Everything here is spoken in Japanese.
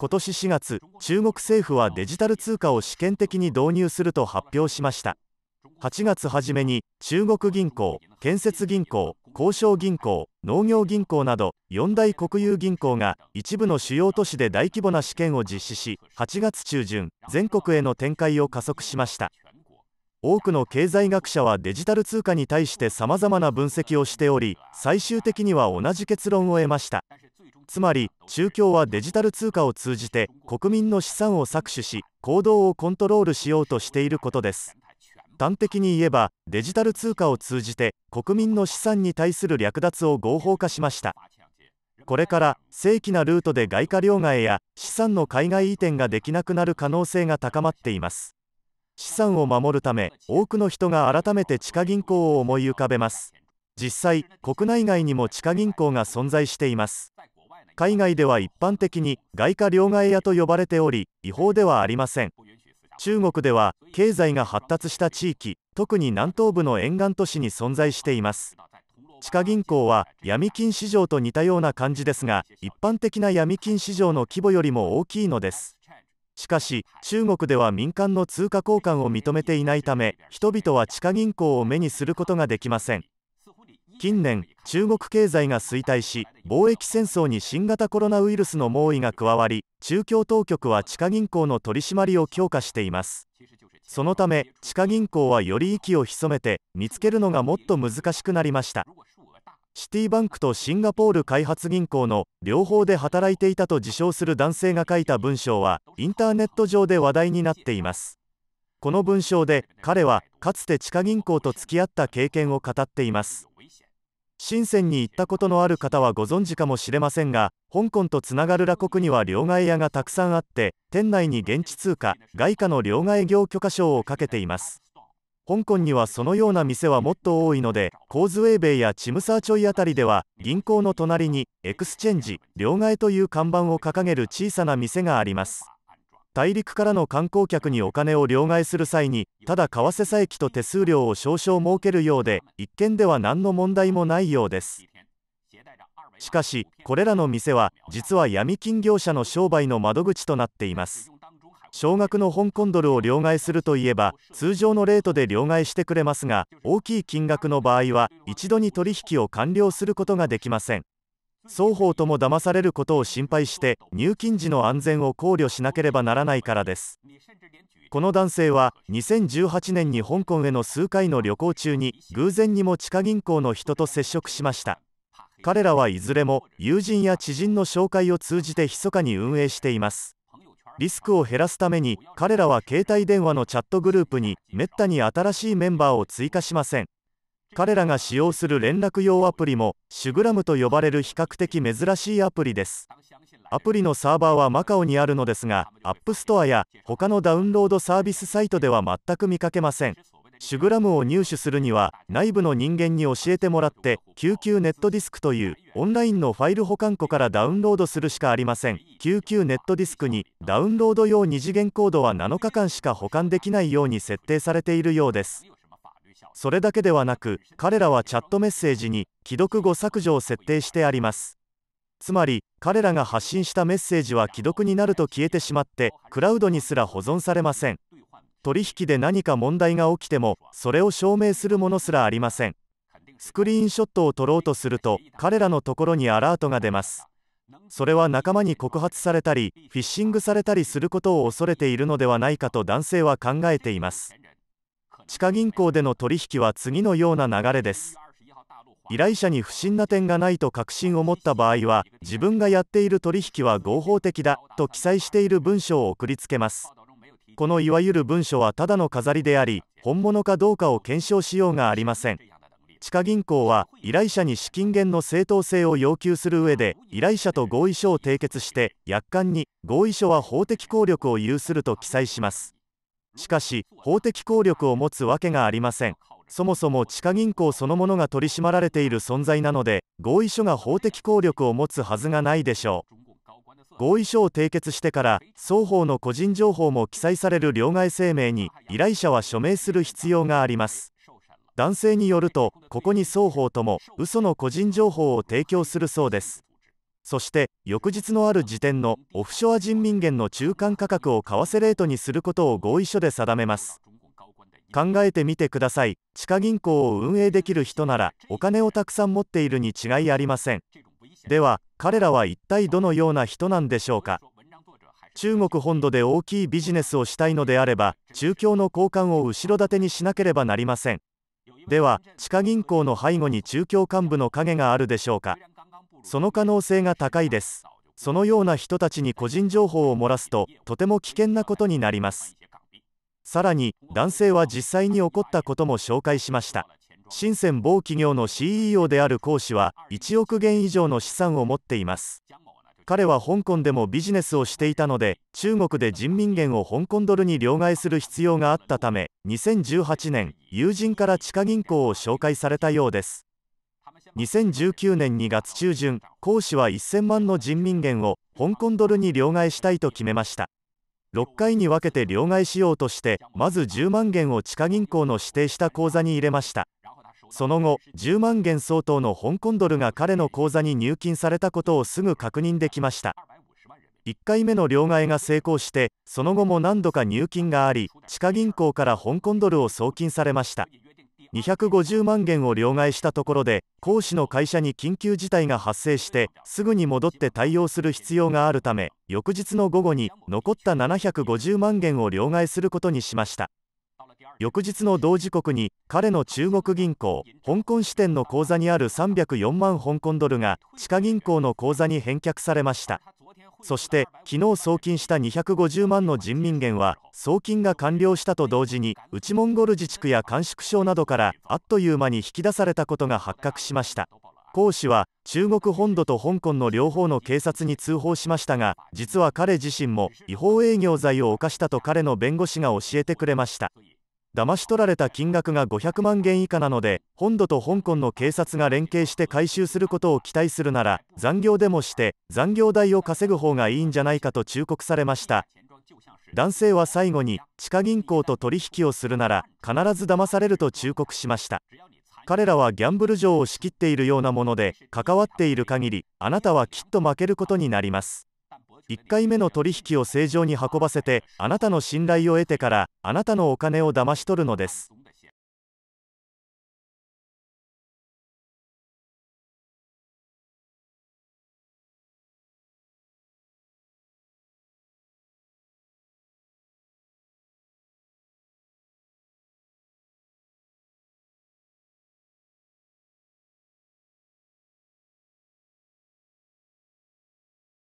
今年4月中国政府はデジタル通貨を試験的に導入すると発表しました8月初めに中国銀行建設銀行工商銀行農業銀行など4大国有銀行が一部の主要都市で大規模な試験を実施し8月中旬全国への展開を加速しました多くの経済学者はデジタル通貨に対してさまざまな分析をしており最終的には同じ結論を得ましたつまり中共はデジタル通貨を通じて国民の資産を搾取し行動をコントロールしようとしていることです端的に言えばデジタル通貨を通じて国民の資産に対する略奪を合法化しましたこれから正規なルートで外貨両替や資産の海外移転ができなくなる可能性が高まっています資産を守るため多くの人が改めて地下銀行を思い浮かべます実際国内外にも地下銀行が存在しています海外では一般的に外貨両替屋と呼ばれており違法ではありません中国では経済が発達した地域特に南東部の沿岸都市に存在しています地下銀行は闇金市場と似たような感じですが一般的な闇金市場の規模よりも大きいのですしかし中国では民間の通貨交換を認めていないため人々は地下銀行を目にすることができません近年中国経済が衰退し貿易戦争に新型コロナウイルスの猛威が加わり中共当局は地下銀行の取り締まりを強化していますそのため地下銀行はより息を潜めて見つけるのがもっと難しくなりましたシティバンクとシンガポール開発銀行の両方で働いていたと自称する男性が書いた文章はインターネット上で話題になっていますこの文章で彼はかつて地下銀行と付き合った経験を語っています深センに行ったことのある方はご存知かもしれませんが香港とつながる羅国には両替屋がたくさんあって店内に現地通貨外貨の両替業許可証をかけています香港にはそのような店はもっと多いのでコーズウェイベイやチムサーチョイあたりでは銀行の隣にエクスチェンジ両替という看板を掲げる小さな店があります大陸からの観光客にお金を両替する際にただ為替差益と手数料を少々設けるようで一見では何の問題もないようですしかしこれらの店は実は闇金業者の商売の窓口となっています少額の香港ドルを両替するといえば通常のレートで両替してくれますが大きい金額の場合は一度に取引を完了することができません双方とも騙されることを心配して入金時の安全を考慮しなければならないからですこの男性は2018年に香港への数回の旅行中に偶然にも地下銀行の人と接触しました彼らはいずれも友人や知人の紹介を通じて密かに運営していますリスクを減らすために彼らは携帯電話のチャットグループにめったに新しいメンバーを追加しません彼らが使用する連絡用アプリもシュグラムと呼ばれる比較的珍しいアプリですアプリのサーバーはマカオにあるのですがアップストアや他のダウンロードサービスサイトでは全く見かけませんシュグラムを入手するには内部の人間に教えてもらって救急ネットディスクというオンラインのファイル保管庫からダウンロードするしかありません救急ネットディスクにダウンロード用二次元コードは7日間しか保管できないように設定されているようですそれだけではなく彼らはチャットメッセージに既読後削除を設定してありますつまり彼らが発信したメッセージは既読になると消えてしまってクラウドにすら保存されません取引で何か問題が起きてもそれを証明するものすらありませんスクリーンショットを撮ろうとすると彼らのところにアラートが出ますそれは仲間に告発されたりフィッシングされたりすることを恐れているのではないかと男性は考えています地下銀行での取引は次のような流れです依頼者に不審な点がないと確信を持った場合は自分がやっている取引は合法的だと記載している文章を送りつけますこのいわゆる文書はただの飾りであり本物かどうかを検証しようがありません地下銀行は依頼者に資金源の正当性を要求する上で依頼者と合意書を締結して約款に合意書は法的効力を有すると記載しますしかし法的効力を持つわけがありませんそもそも地下銀行そのものが取り締まられている存在なので合意書が法的効力を持つはずがないでしょう合意書を締結してから双方の個人情報も記載される両替声明に依頼者は署名する必要があります男性によるとここに双方とも嘘の個人情報を提供するそうですそして翌日のある時点のオフショア人民元の中間価格を為替レートにすることを合意書で定めます考えてみてください地下銀行を運営できる人ならお金をたくさん持っているに違いありませんでは彼らは一体どのような人なんでしょうか中国本土で大きいビジネスをしたいのであれば中共の交換を後ろ盾にしなければなりませんでは地下銀行の背後に中共幹部の影があるでしょうかその可能性が高いですそのような人たちに個人情報を漏らすととても危険なことになりますさらに男性は実際に起こったことも紹介しました深セン某企業の CEO である講師は1億元以上の資産を持っています彼は香港でもビジネスをしていたので中国で人民元を香港ドルに両替する必要があったため2018年友人から地下銀行を紹介されたようです2019年2月中旬講師は1000万の人民元を香港ドルに両替したいと決めました6回に分けて両替しようとしてまず10万元を地下銀行の指定した口座に入れましたその後10万元相当の香港ドルが彼の口座に入金されたことをすぐ確認できました1回目の両替が成功してその後も何度か入金があり地下銀行から香港ドルを送金されました250万元を両替したところで講師の会社に緊急事態が発生してすぐに戻って対応する必要があるため翌日の午後に残った750万元を両替することにしました翌日の同時刻に彼の中国銀行香港支店の口座にある304万香港ドルが地下銀行の口座に返却されましたそして昨日送金した250万の人民元は送金が完了したと同時に内モンゴル自治区や甘粛省などからあっという間に引き出されたことが発覚しました講氏は中国本土と香港の両方の警察に通報しましたが実は彼自身も違法営業罪を犯したと彼の弁護士が教えてくれました騙し取られた金額が500万元以下なので本土と香港の警察が連携して回収することを期待するなら残業でもして残業代を稼ぐ方がいいんじゃないかと忠告されました男性は最後に地下銀行と取引をするなら必ず騙されると忠告しました彼らはギャンブル場を仕切っているようなもので関わっている限りあなたはきっと負けることになります1回目の取引を正常に運ばせてあなたの信頼を得てからあなたのお金を騙し取るのです